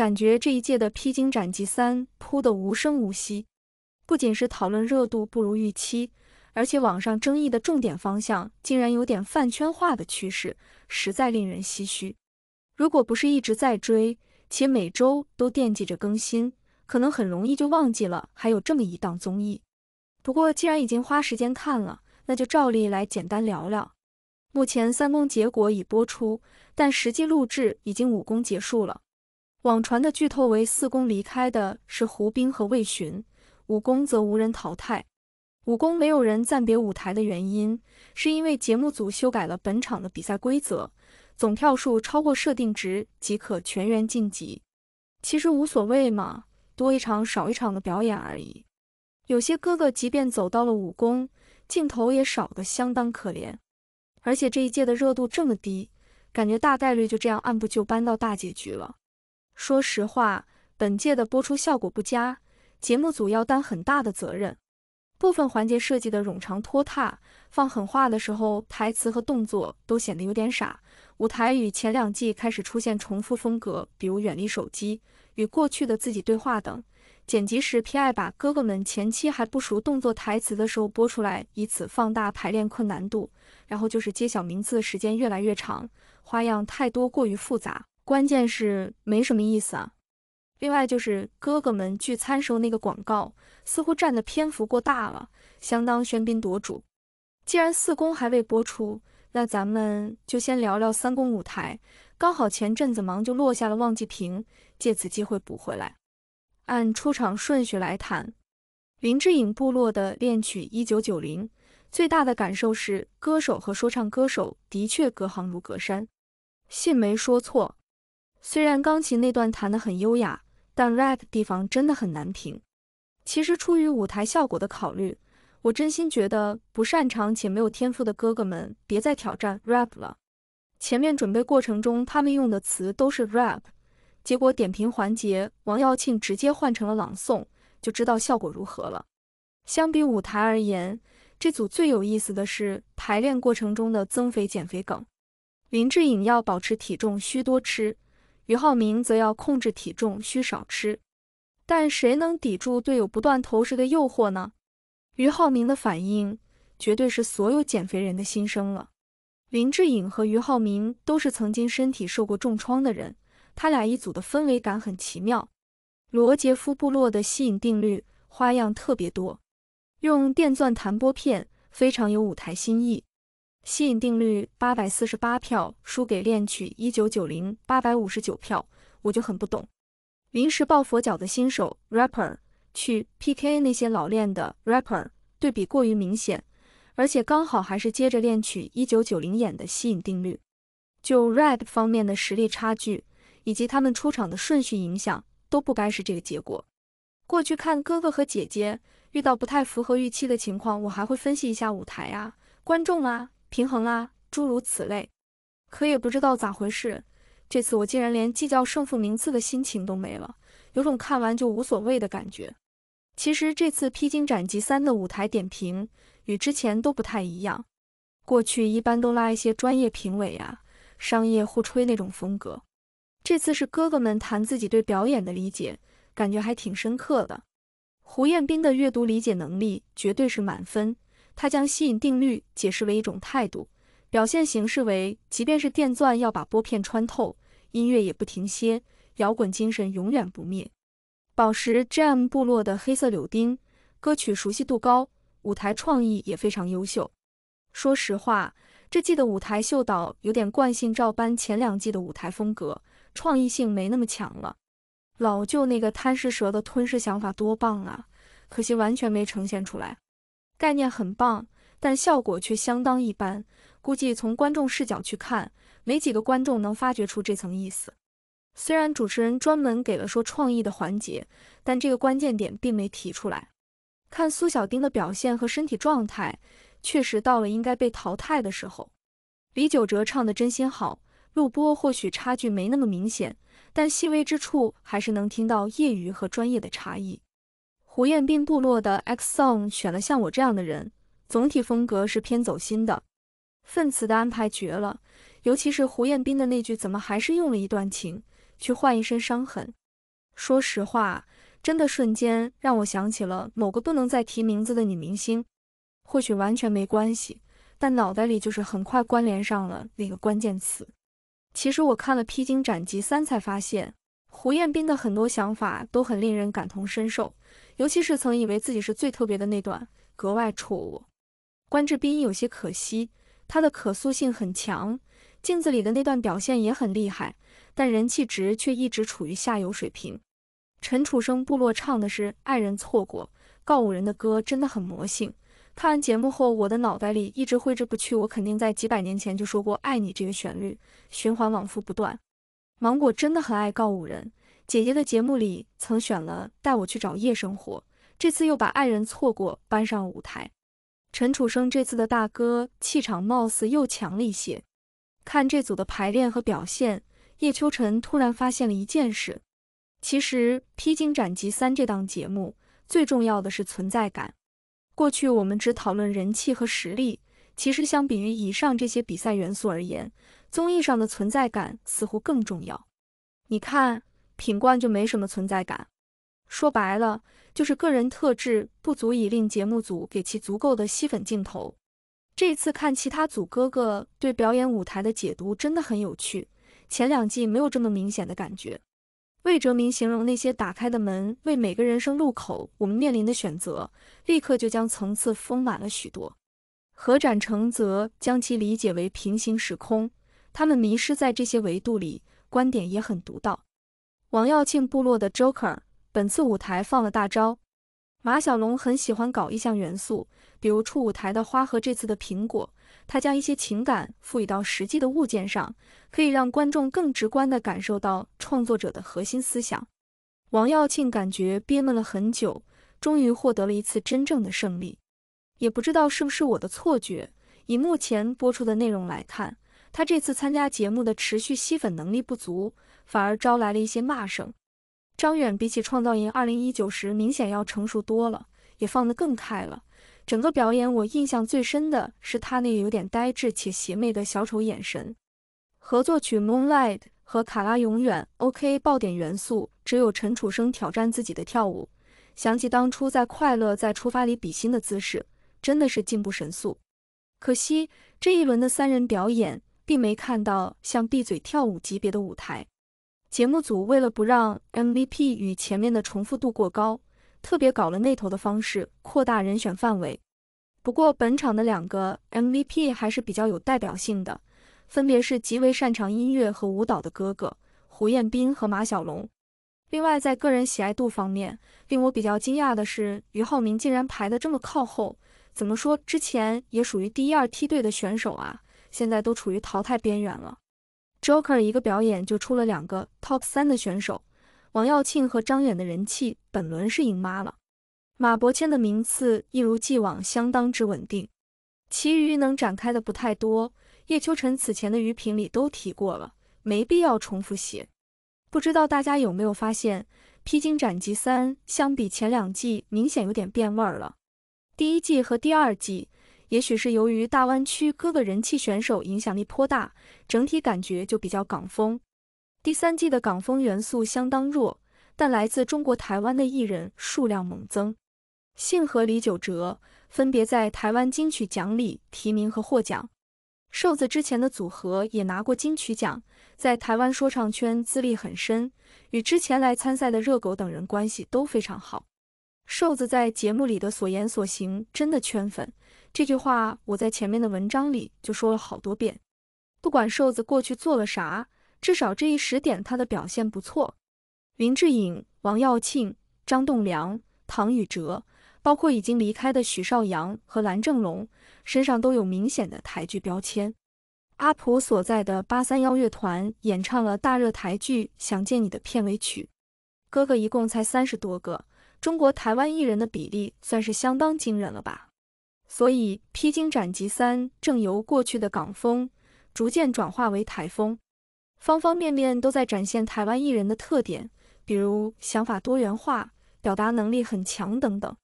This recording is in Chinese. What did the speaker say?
感觉这一届的《披荆斩棘三》扑得无声无息，不仅是讨论热度不如预期，而且网上争议的重点方向竟然有点饭圈化的趋势，实在令人唏嘘。如果不是一直在追，且每周都惦记着更新，可能很容易就忘记了还有这么一档综艺。不过既然已经花时间看了，那就照例来简单聊聊。目前三公结果已播出，但实际录制已经五公结束了。网传的剧透为四公离开的是胡兵和魏巡，五公则无人淘汰。五公没有人暂别舞台的原因，是因为节目组修改了本场的比赛规则，总票数超过设定值即可全员晋级。其实无所谓嘛，多一场少一场的表演而已。有些哥哥即便走到了武功，镜头也少得相当可怜。而且这一届的热度这么低，感觉大概率就这样按部就班到大结局了。说实话，本届的播出效果不佳，节目组要担很大的责任。部分环节设计的冗长拖沓，放狠话的时候台词和动作都显得有点傻。舞台与前两季开始出现重复风格，比如远离手机与过去的自己对话等。剪辑时偏爱把哥哥们前期还不熟动作台词的时候播出来，以此放大排练困难度。然后就是揭晓名次的时间越来越长，花样太多过于复杂。关键是没什么意思啊。另外就是哥哥们聚餐时候那个广告，似乎占的篇幅过大了，相当喧宾夺主。既然四公还未播出，那咱们就先聊聊三公舞台。刚好前阵子忙就落下了，忘记评，借此机会补回来。按出场顺序来谈，林志颖部落的恋曲一九九零，最大的感受是歌手和说唱歌手的确隔行如隔山，信没说错。虽然钢琴那段弹得很优雅，但 rap 地方真的很难评。其实出于舞台效果的考虑，我真心觉得不擅长且没有天赋的哥哥们别再挑战 rap 了。前面准备过程中他们用的词都是 rap，结果点评环节王耀庆直接换成了朗诵，就知道效果如何了。相比舞台而言，这组最有意思的是排练过程中的增肥减肥梗。林志颖要保持体重需多吃。于浩明则要控制体重，需少吃，但谁能抵住队友不断投食的诱惑呢？于浩明的反应绝对是所有减肥人的心声了。林志颖和于浩明都是曾经身体受过重创的人，他俩一组的氛围感很奇妙。罗杰夫部落的吸引定律花样特别多，用电钻弹拨片非常有舞台新意。吸引定律八百四十八票输给恋曲一九九零八百五十九票，我就很不懂。临时抱佛脚的新手 rapper 去 PK 那些老练的 rapper，对比过于明显，而且刚好还是接着恋曲一九九零演的吸引定律。就 rap 方面的实力差距以及他们出场的顺序影响，都不该是这个结果。过去看哥哥和姐姐遇到不太符合预期的情况，我还会分析一下舞台啊、观众啊。平衡啦，诸如此类。可也不知道咋回事，这次我竟然连计较胜负名次的心情都没了，有种看完就无所谓的感觉。其实这次《披荆斩棘三》的舞台点评与之前都不太一样，过去一般都拉一些专业评委啊，商业互吹那种风格。这次是哥哥们谈自己对表演的理解，感觉还挺深刻的。胡彦斌的阅读理解能力绝对是满分。他将吸引定律解释为一种态度，表现形式为，即便是电钻要把拨片穿透，音乐也不停歇，摇滚精神永远不灭。宝石 Jam 部落的《黑色柳丁》歌曲熟悉度高，舞台创意也非常优秀。说实话，这季的舞台秀导有点惯性照搬前两季的舞台风格，创意性没那么强了。老舅那个贪食蛇的吞噬想法多棒啊，可惜完全没呈现出来。概念很棒，但效果却相当一般。估计从观众视角去看，没几个观众能发掘出这层意思。虽然主持人专门给了说创意的环节，但这个关键点并没提出来。看苏小丁的表现和身体状态，确实到了应该被淘汰的时候。李九哲唱的真心好，录播或许差距没那么明显，但细微之处还是能听到业余和专业的差异。胡彦斌部落的 X song 选了像我这样的人，总体风格是偏走心的。分词的安排绝了，尤其是胡彦斌的那句“怎么还是用了一段情去换一身伤痕”，说实话，真的瞬间让我想起了某个不能再提名字的女明星。或许完全没关系，但脑袋里就是很快关联上了那个关键词。其实我看了《披荆斩棘三》，才发现胡彦斌的很多想法都很令人感同身受。尤其是曾以为自己是最特别的那段格外戳我。关智斌有些可惜，他的可塑性很强，镜子里的那段表现也很厉害，但人气值却一直处于下游水平。陈楚生部落唱的是《爱人错过》，告五人的歌真的很魔性。看完节目后，我的脑袋里一直挥之不去。我肯定在几百年前就说过“爱你”这个旋律，循环往复不断。芒果真的很爱告五人。姐姐的节目里曾选了带我去找夜生活，这次又把爱人错过搬上舞台。陈楚生这次的大哥气场貌似又强了一些。看这组的排练和表现，叶秋辰突然发现了一件事：其实《披荆斩棘三》这档节目最重要的是存在感。过去我们只讨论人气和实力，其实相比于以上这些比赛元素而言，综艺上的存在感似乎更重要。你看。品冠就没什么存在感，说白了就是个人特质不足以令节目组给其足够的吸粉镜头。这次看其他组哥哥对表演舞台的解读真的很有趣，前两季没有这么明显的感觉。魏哲明形容那些打开的门为每个人生路口我们面临的选择，立刻就将层次丰满了许多。何展成则将其理解为平行时空，他们迷失在这些维度里，观点也很独到。王耀庆部落的 Joker，本次舞台放了大招。马小龙很喜欢搞意象元素，比如出舞台的花和这次的苹果，他将一些情感赋予到实际的物件上，可以让观众更直观地感受到创作者的核心思想。王耀庆感觉憋闷了很久，终于获得了一次真正的胜利。也不知道是不是我的错觉，以目前播出的内容来看，他这次参加节目的持续吸粉能力不足。反而招来了一些骂声。张远比起创造营二零一九时明显要成熟多了，也放得更开了。整个表演我印象最深的是他那有点呆滞且邪魅的小丑眼神。合作曲《Moonlight》和卡拉永远 OK 爆点元素，只有陈楚生挑战自己的跳舞。想起当初在《快乐在出发》里比心的姿势，真的是进步神速。可惜这一轮的三人表演，并没看到像闭嘴跳舞级别的舞台。节目组为了不让 MVP 与前面的重复度过高，特别搞了那头的方式，扩大人选范围。不过本场的两个 MVP 还是比较有代表性的，分别是极为擅长音乐和舞蹈的哥哥胡彦斌和马小龙。另外在个人喜爱度方面，令我比较惊讶的是，俞浩明竟然排得这么靠后。怎么说，之前也属于第一二梯队的选手啊，现在都处于淘汰边缘了。Joker 一个表演就出了两个 Top 三的选手，王耀庆和张远的人气本轮是赢妈了。马伯骞的名次一如既往相当之稳定，其余能展开的不太多。叶秋辰此前的鱼评里都提过了，没必要重复写。不知道大家有没有发现，《披荆斩棘三》相比前两季明显有点变味了。第一季和第二季。也许是由于大湾区各个人气选手影响力颇大，整体感觉就比较港风。第三季的港风元素相当弱，但来自中国台湾的艺人数量猛增。信和李玖哲分别在台湾金曲奖里提名和获奖。瘦子之前的组合也拿过金曲奖，在台湾说唱圈资历很深，与之前来参赛的热狗等人关系都非常好。瘦子在节目里的所言所行真的圈粉。这句话我在前面的文章里就说了好多遍。不管瘦子过去做了啥，至少这一时点他的表现不错。林志颖、王耀庆、张栋梁、唐禹哲，包括已经离开的许绍洋和蓝正龙，身上都有明显的台剧标签。阿普所在的八三幺乐团演唱了大热台剧《想见你》的片尾曲。哥哥一共才三十多个，中国台湾艺人的比例算是相当惊人了吧？所以，《披荆斩棘三》正由过去的港风逐渐转化为台风，方方面面都在展现台湾艺人的特点，比如想法多元化、表达能力很强等等。